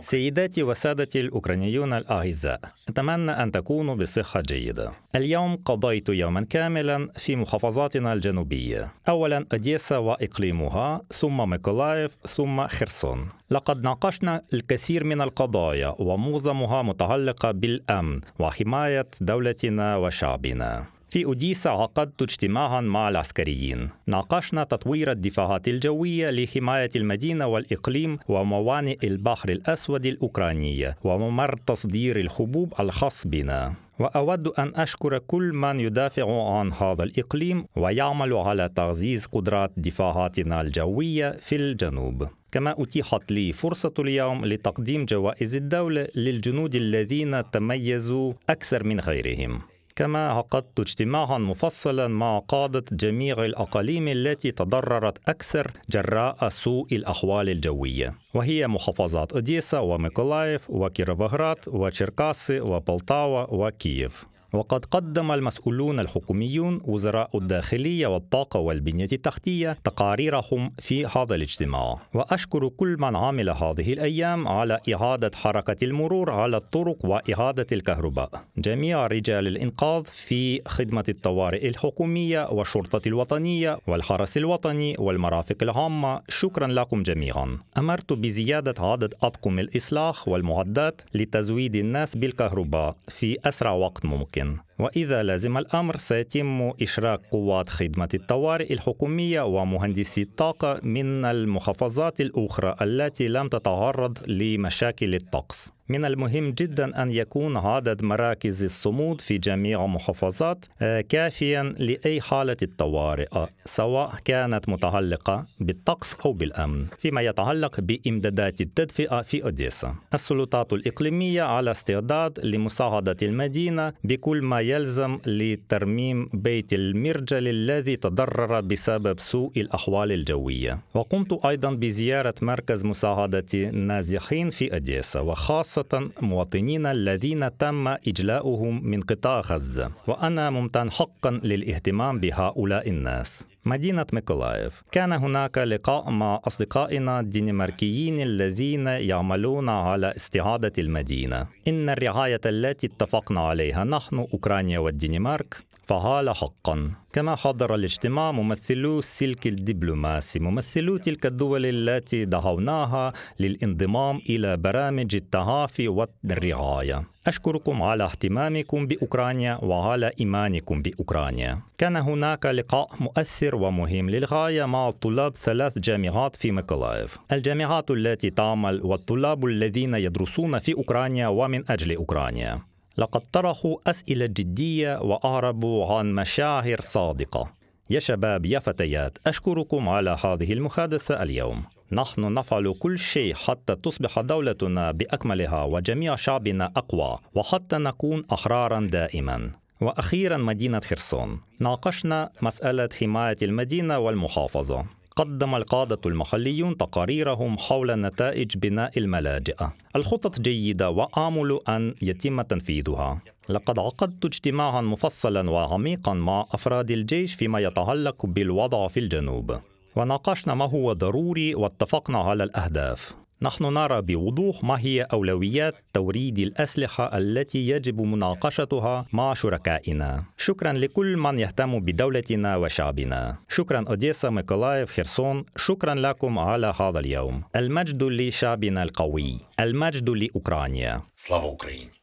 سيداتي وسادتي الأوكرانيون الأعزاء أتمنى أن تكونوا بصحة جيدة اليوم قضيت يوما كاملا في محافظاتنا الجنوبية أولا أديسا وإقليمها ثم ميكولايف ثم خرسون لقد ناقشنا الكثير من القضايا ومعظمها متعلقة بالأمن وحماية دولتنا وشعبنا في أوديسا عقدت اجتماعا مع العسكريين ناقشنا تطوير الدفاعات الجوية لحماية المدينة والإقليم وموانئ البحر الأسود الأوكرانية وممر تصدير الحبوب الخاص بنا واود ان اشكر كل من يدافع عن هذا الاقليم ويعمل على تعزيز قدرات دفاعاتنا الجويه في الجنوب كما اتيحت لي فرصه اليوم لتقديم جوائز الدوله للجنود الذين تميزوا اكثر من غيرهم كما عقدت اجتماعا مفصلا مع قادة جميع الأقاليم التي تضررت أكثر جراء سوء الأحوال الجوية وهي محافظات أوديسا وميكولايف وكيروفهرات وشركاسي وبلطاوة وكييف وقد قدم المسؤولون الحكوميون وزراء الداخلية والطاقة والبنية التحتية تقاريرهم في هذا الاجتماع وأشكر كل من عمل هذه الأيام على إعادة حركة المرور على الطرق وإعادة الكهرباء جميع رجال الإنقاذ في خدمة الطوارئ الحكومية والشرطة الوطنية والحرس الوطني والمرافق العامة شكرا لكم جميعا أمرت بزيادة عدد أطقم الإصلاح والمعدات لتزويد الناس بالكهرباء في أسرع وقت ممكن Tolkien وإذا لازم الأمر سيتم إشراك قوات خدمة الطوارئ الحكومية ومهندسي الطاقة من المحافظات الأخرى التي لم تتعرض لمشاكل الطقس. من المهم جدا أن يكون عدد مراكز الصمود في جميع المحافظات آه، كافيا لأي حالة الطوارئ آه، سواء كانت متعلقة بالطقس أو بالأمن فيما يتعلق بإمدادات التدفئة في أوديسا السلطات الإقليمية على استعداد لمساعدة المدينة بكل ما يلزم لترميم بيت المرجل الذي تضرر بسبب سوء الأحوال الجوية وقمت أيضا بزيارة مركز مساعدة النازحين في أديسا وخاصة مواطنين الذين تم إجلاؤهم من قطاع غزة وأنا ممتن حقا للاهتمام بهؤلاء الناس مدينة ميكولايف كان هناك لقاء مع أصدقائنا الدنماركيين الذين يعملون على استعادة المدينة إن الرعاية التي اتفقنا عليها نحن أوكرانيا اسبانيا والدنمارك فهال حقا كما حضر الاجتماع ممثلو السلك الدبلوماسي ممثلو تلك الدول التي دعوناها للانضمام الى برامج التعافي والرعايه اشكركم على اهتمامكم باوكرانيا وعلى ايمانكم باوكرانيا كان هناك لقاء مؤثر ومهم للغايه مع طلاب ثلاث جامعات في ميكولايف الجامعات التي تعمل والطلاب الذين يدرسون في اوكرانيا ومن اجل اوكرانيا لقد طرحوا أسئلة جدية وأعربوا عن مشاعر صادقة يا شباب يا فتيات أشكركم على هذه المحادثة اليوم نحن نفعل كل شيء حتى تصبح دولتنا بأكملها وجميع شعبنا أقوى وحتى نكون أحرارا دائما وأخيرا مدينة خرسون ناقشنا مسألة حماية المدينة والمحافظة قدم القادة المحليون تقاريرهم حول نتائج بناء الملاجئ الخطط جيدة وآمل أن يتم تنفيذها لقد عقدت اجتماعا مفصلا وعميقا مع أفراد الجيش فيما يتعلق بالوضع في الجنوب وناقشنا ما هو ضروري واتفقنا على الأهداف نحن نرى بوضوح ما هي أولويات توريد الأسلحة التي يجب مناقشتها مع شركائنا شكرا لكل من يهتم بدولتنا وشعبنا شكرا أوديسا ميكولايف خرسون شكرا لكم على هذا اليوم المجد لشعبنا القوي المجد لأوكرانيا سلام أوكرانيا